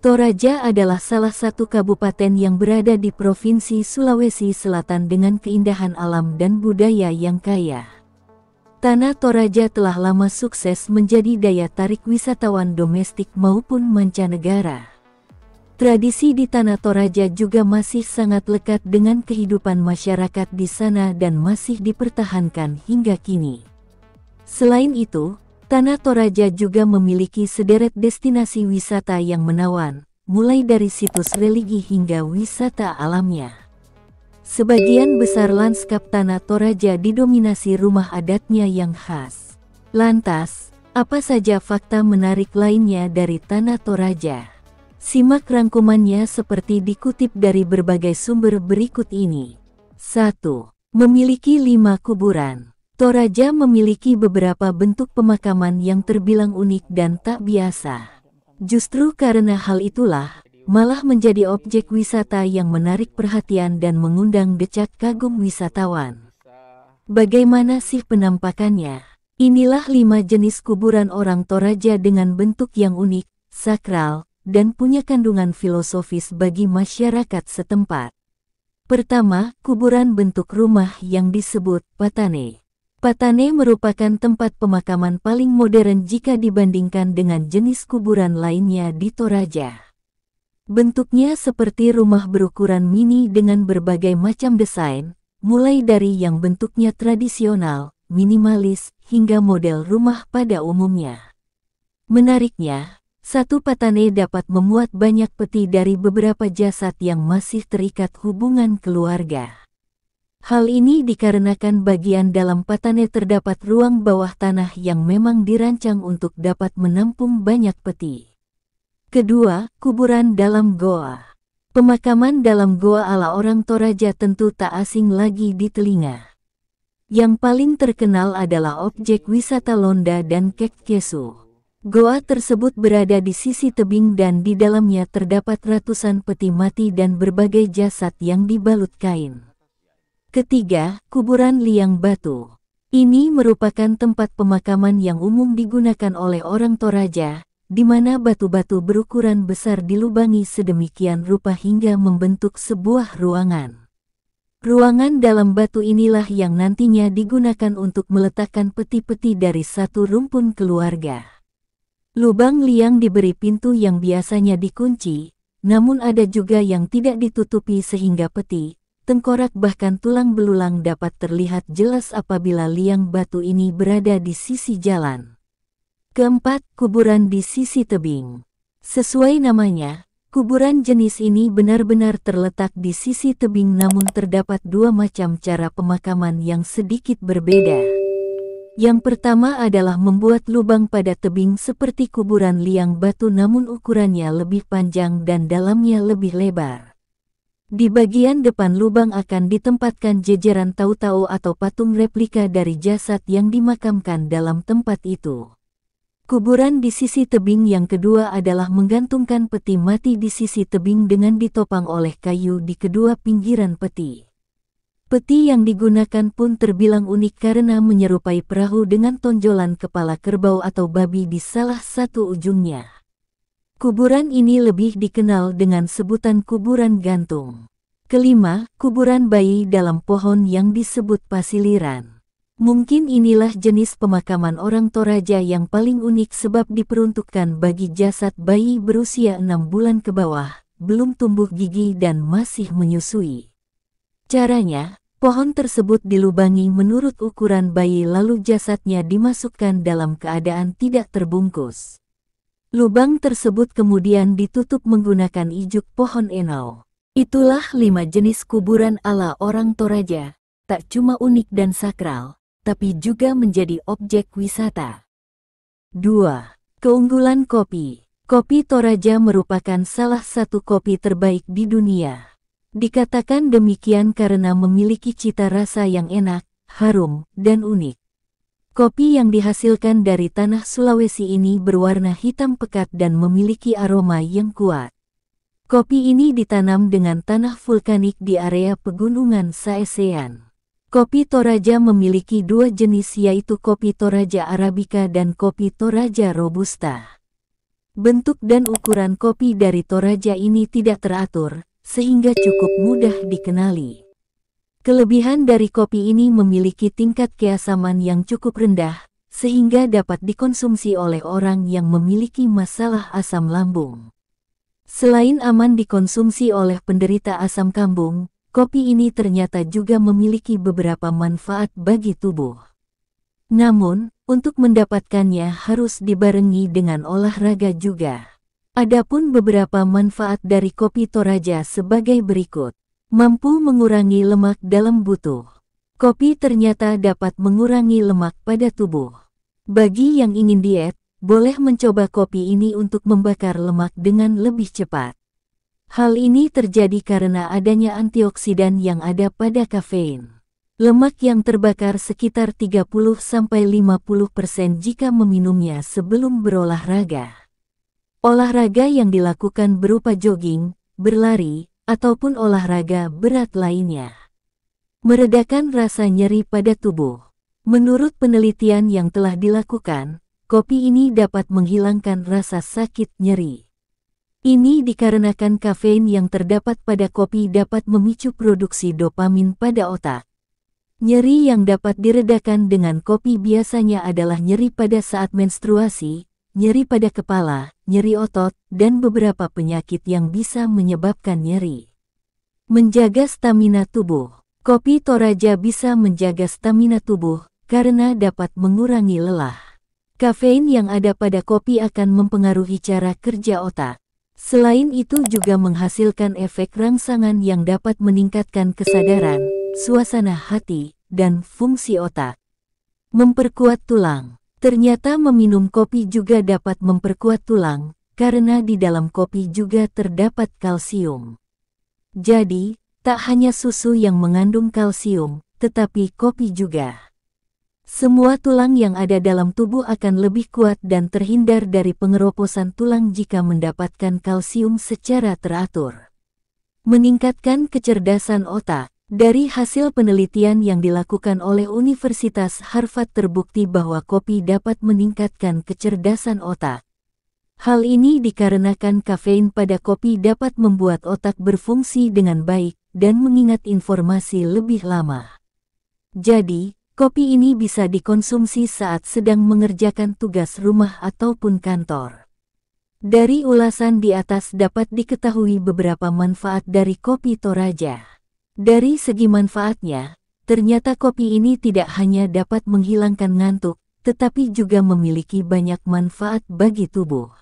Toraja adalah salah satu kabupaten yang berada di Provinsi Sulawesi Selatan dengan keindahan alam dan budaya yang kaya. Tanah Toraja telah lama sukses menjadi daya tarik wisatawan domestik maupun mancanegara. Tradisi di Tanah Toraja juga masih sangat lekat dengan kehidupan masyarakat di sana dan masih dipertahankan hingga kini. Selain itu, Tanah Toraja juga memiliki sederet destinasi wisata yang menawan, mulai dari situs religi hingga wisata alamnya. Sebagian besar lanskap Tanah Toraja didominasi rumah adatnya yang khas. Lantas, apa saja fakta menarik lainnya dari Tanah Toraja? Simak rangkumannya seperti dikutip dari berbagai sumber berikut ini. 1. Memiliki lima kuburan. Toraja memiliki beberapa bentuk pemakaman yang terbilang unik dan tak biasa. Justru karena hal itulah, malah menjadi objek wisata yang menarik perhatian dan mengundang decak kagum wisatawan. Bagaimana sih penampakannya? Inilah lima jenis kuburan orang Toraja dengan bentuk yang unik, sakral, dan punya kandungan filosofis bagi masyarakat setempat. Pertama, kuburan bentuk rumah yang disebut patane. Patane merupakan tempat pemakaman paling modern jika dibandingkan dengan jenis kuburan lainnya di Toraja. Bentuknya seperti rumah berukuran mini dengan berbagai macam desain, mulai dari yang bentuknya tradisional, minimalis, hingga model rumah pada umumnya. Menariknya, satu patane dapat memuat banyak peti dari beberapa jasad yang masih terikat hubungan keluarga. Hal ini dikarenakan bagian dalam patane terdapat ruang bawah tanah yang memang dirancang untuk dapat menampung banyak peti. Kedua, kuburan dalam goa. Pemakaman dalam goa ala orang Toraja tentu tak asing lagi di telinga. Yang paling terkenal adalah objek wisata Londa dan Kek Kesu. Goa tersebut berada di sisi tebing dan di dalamnya terdapat ratusan peti mati dan berbagai jasad yang dibalut kain. Ketiga, kuburan liang batu. Ini merupakan tempat pemakaman yang umum digunakan oleh orang Toraja, di mana batu-batu berukuran besar dilubangi sedemikian rupa hingga membentuk sebuah ruangan. Ruangan dalam batu inilah yang nantinya digunakan untuk meletakkan peti-peti dari satu rumpun keluarga. Lubang liang diberi pintu yang biasanya dikunci, namun ada juga yang tidak ditutupi sehingga peti, tengkorak bahkan tulang belulang dapat terlihat jelas apabila liang batu ini berada di sisi jalan. Keempat, kuburan di sisi tebing. Sesuai namanya, kuburan jenis ini benar-benar terletak di sisi tebing namun terdapat dua macam cara pemakaman yang sedikit berbeda. Yang pertama adalah membuat lubang pada tebing seperti kuburan liang batu namun ukurannya lebih panjang dan dalamnya lebih lebar. Di bagian depan lubang akan ditempatkan jejeran tau-tau atau patung replika dari jasad yang dimakamkan dalam tempat itu. Kuburan di sisi tebing yang kedua adalah menggantungkan peti mati di sisi tebing dengan ditopang oleh kayu di kedua pinggiran peti. Peti yang digunakan pun terbilang unik karena menyerupai perahu dengan tonjolan kepala kerbau atau babi di salah satu ujungnya. Kuburan ini lebih dikenal dengan sebutan kuburan gantung. Kelima, kuburan bayi dalam pohon yang disebut pasiliran. Mungkin inilah jenis pemakaman orang Toraja yang paling unik sebab diperuntukkan bagi jasad bayi berusia enam bulan ke bawah, belum tumbuh gigi dan masih menyusui. Caranya, pohon tersebut dilubangi menurut ukuran bayi lalu jasadnya dimasukkan dalam keadaan tidak terbungkus. Lubang tersebut kemudian ditutup menggunakan ijuk pohon enau. Itulah lima jenis kuburan ala orang Toraja, tak cuma unik dan sakral, tapi juga menjadi objek wisata. 2. Keunggulan kopi Kopi Toraja merupakan salah satu kopi terbaik di dunia. Dikatakan demikian karena memiliki cita rasa yang enak, harum, dan unik. Kopi yang dihasilkan dari tanah Sulawesi ini berwarna hitam pekat dan memiliki aroma yang kuat. Kopi ini ditanam dengan tanah vulkanik di area pegunungan Saesean. Kopi Toraja memiliki dua jenis yaitu kopi Toraja Arabica dan kopi Toraja Robusta. Bentuk dan ukuran kopi dari Toraja ini tidak teratur, sehingga cukup mudah dikenali. Kelebihan dari kopi ini memiliki tingkat keasaman yang cukup rendah, sehingga dapat dikonsumsi oleh orang yang memiliki masalah asam lambung. Selain aman dikonsumsi oleh penderita asam kambung, kopi ini ternyata juga memiliki beberapa manfaat bagi tubuh. Namun, untuk mendapatkannya harus dibarengi dengan olahraga juga. Adapun beberapa manfaat dari kopi Toraja sebagai berikut mampu mengurangi lemak dalam butuh. Kopi ternyata dapat mengurangi lemak pada tubuh. Bagi yang ingin diet, boleh mencoba kopi ini untuk membakar lemak dengan lebih cepat. Hal ini terjadi karena adanya antioksidan yang ada pada kafein. Lemak yang terbakar sekitar 30-50% jika meminumnya sebelum berolahraga. Olahraga yang dilakukan berupa jogging, berlari, ataupun olahraga berat lainnya. Meredakan rasa nyeri pada tubuh. Menurut penelitian yang telah dilakukan, kopi ini dapat menghilangkan rasa sakit nyeri. Ini dikarenakan kafein yang terdapat pada kopi dapat memicu produksi dopamin pada otak. Nyeri yang dapat diredakan dengan kopi biasanya adalah nyeri pada saat menstruasi, nyeri pada kepala, nyeri otot, dan beberapa penyakit yang bisa menyebabkan nyeri. Menjaga stamina tubuh Kopi Toraja bisa menjaga stamina tubuh karena dapat mengurangi lelah. Kafein yang ada pada kopi akan mempengaruhi cara kerja otak. Selain itu juga menghasilkan efek rangsangan yang dapat meningkatkan kesadaran, suasana hati, dan fungsi otak. Memperkuat tulang Ternyata meminum kopi juga dapat memperkuat tulang, karena di dalam kopi juga terdapat kalsium. Jadi, tak hanya susu yang mengandung kalsium, tetapi kopi juga. Semua tulang yang ada dalam tubuh akan lebih kuat dan terhindar dari pengeroposan tulang jika mendapatkan kalsium secara teratur. Meningkatkan kecerdasan otak, dari hasil penelitian yang dilakukan oleh Universitas Harvard terbukti bahwa kopi dapat meningkatkan kecerdasan otak. Hal ini dikarenakan kafein pada kopi dapat membuat otak berfungsi dengan baik dan mengingat informasi lebih lama. Jadi, kopi ini bisa dikonsumsi saat sedang mengerjakan tugas rumah ataupun kantor. Dari ulasan di atas dapat diketahui beberapa manfaat dari kopi Toraja. Dari segi manfaatnya, ternyata kopi ini tidak hanya dapat menghilangkan ngantuk, tetapi juga memiliki banyak manfaat bagi tubuh.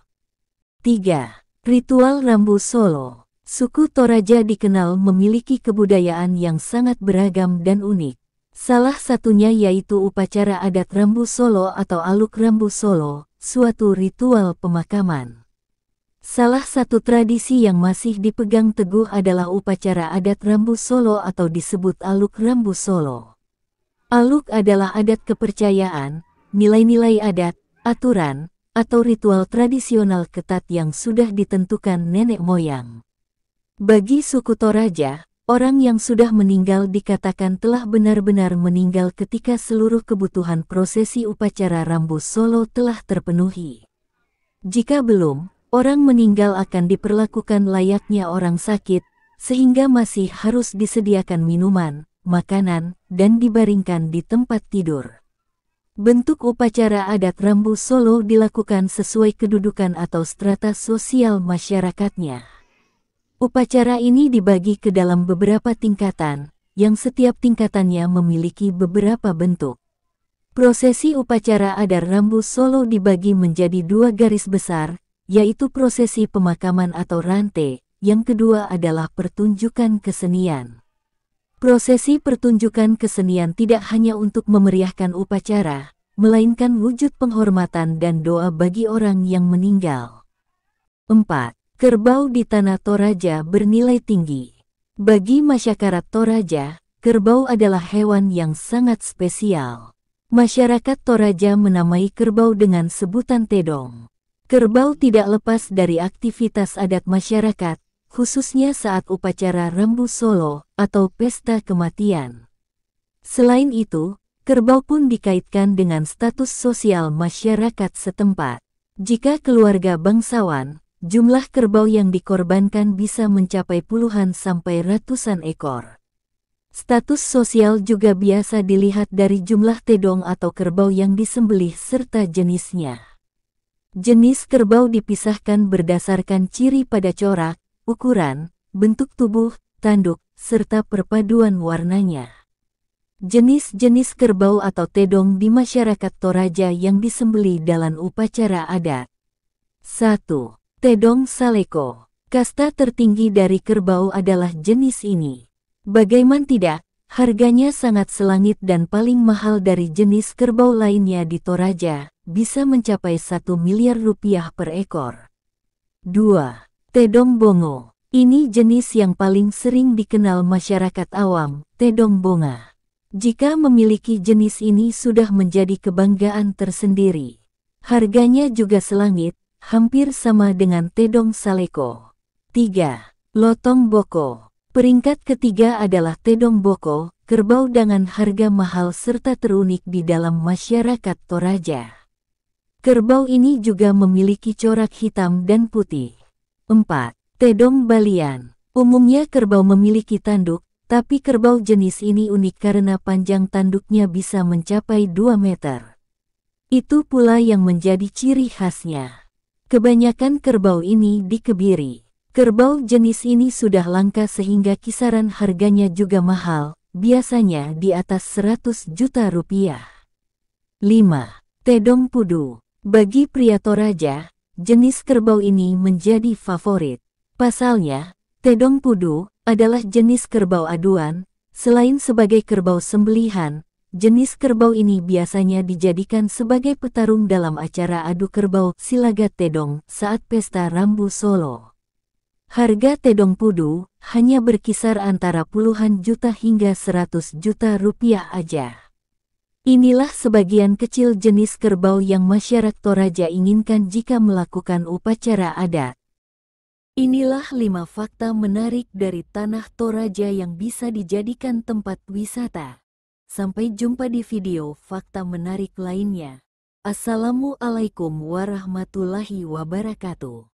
3. Ritual Rambu Solo Suku Toraja dikenal memiliki kebudayaan yang sangat beragam dan unik. Salah satunya yaitu upacara adat Rambu Solo atau Aluk Rambu Solo, suatu ritual pemakaman. Salah satu tradisi yang masih dipegang teguh adalah upacara adat Rambu Solo atau disebut Aluk Rambu Solo. Aluk adalah adat kepercayaan, nilai-nilai adat, aturan, atau ritual tradisional ketat yang sudah ditentukan nenek moyang. Bagi suku Toraja, orang yang sudah meninggal dikatakan telah benar-benar meninggal ketika seluruh kebutuhan prosesi upacara Rambu Solo telah terpenuhi. Jika belum, orang meninggal akan diperlakukan layaknya orang sakit, sehingga masih harus disediakan minuman, makanan, dan dibaringkan di tempat tidur. Bentuk upacara adat Rambu Solo dilakukan sesuai kedudukan atau strata sosial masyarakatnya. Upacara ini dibagi ke dalam beberapa tingkatan, yang setiap tingkatannya memiliki beberapa bentuk. Prosesi upacara adat Rambu Solo dibagi menjadi dua garis besar, yaitu prosesi pemakaman atau rante, yang kedua adalah pertunjukan kesenian. Prosesi pertunjukan kesenian tidak hanya untuk memeriahkan upacara, melainkan wujud penghormatan dan doa bagi orang yang meninggal. 4. Kerbau di Tanah Toraja bernilai tinggi. Bagi masyarakat Toraja, kerbau adalah hewan yang sangat spesial. Masyarakat Toraja menamai kerbau dengan sebutan tedong. Kerbau tidak lepas dari aktivitas adat masyarakat, khususnya saat upacara Rembu Solo atau pesta kematian. Selain itu, kerbau pun dikaitkan dengan status sosial masyarakat setempat. Jika keluarga bangsawan, jumlah kerbau yang dikorbankan bisa mencapai puluhan sampai ratusan ekor. Status sosial juga biasa dilihat dari jumlah tedong atau kerbau yang disembelih serta jenisnya. Jenis kerbau dipisahkan berdasarkan ciri pada corak, ukuran, bentuk tubuh, tanduk, serta perpaduan warnanya. Jenis-jenis kerbau atau tedong di masyarakat Toraja yang disembeli dalam upacara adat. 1. Tedong Saleko Kasta tertinggi dari kerbau adalah jenis ini. Bagaiman tidak, harganya sangat selangit dan paling mahal dari jenis kerbau lainnya di Toraja, bisa mencapai satu miliar rupiah per ekor. 2. Tedong Bongo Ini jenis yang paling sering dikenal masyarakat awam, tedong bonga. Jika memiliki jenis ini sudah menjadi kebanggaan tersendiri. Harganya juga selangit, hampir sama dengan tedong saleko. 3. Lotong Boko Peringkat ketiga adalah Tedong Boko, kerbau dengan harga mahal serta terunik di dalam masyarakat Toraja. Kerbau ini juga memiliki corak hitam dan putih. 4. Tedong Balian Umumnya kerbau memiliki tanduk, tapi kerbau jenis ini unik karena panjang tanduknya bisa mencapai 2 meter. Itu pula yang menjadi ciri khasnya. Kebanyakan kerbau ini dikebiri. Kerbau jenis ini sudah langka sehingga kisaran harganya juga mahal, biasanya di atas 100 juta rupiah. 5. Tedong Pudu bagi pria Toraja, jenis kerbau ini menjadi favorit. Pasalnya, Tedong Pudu adalah jenis kerbau aduan, selain sebagai kerbau sembelihan, jenis kerbau ini biasanya dijadikan sebagai petarung dalam acara adu kerbau silaga Tedong saat pesta Rambu Solo. Harga Tedong Pudu hanya berkisar antara puluhan juta hingga seratus juta rupiah aja. Inilah sebagian kecil jenis kerbau yang masyarakat Toraja inginkan jika melakukan upacara adat. Inilah lima fakta menarik dari tanah Toraja yang bisa dijadikan tempat wisata. Sampai jumpa di video fakta menarik lainnya. Assalamualaikum warahmatullahi wabarakatuh.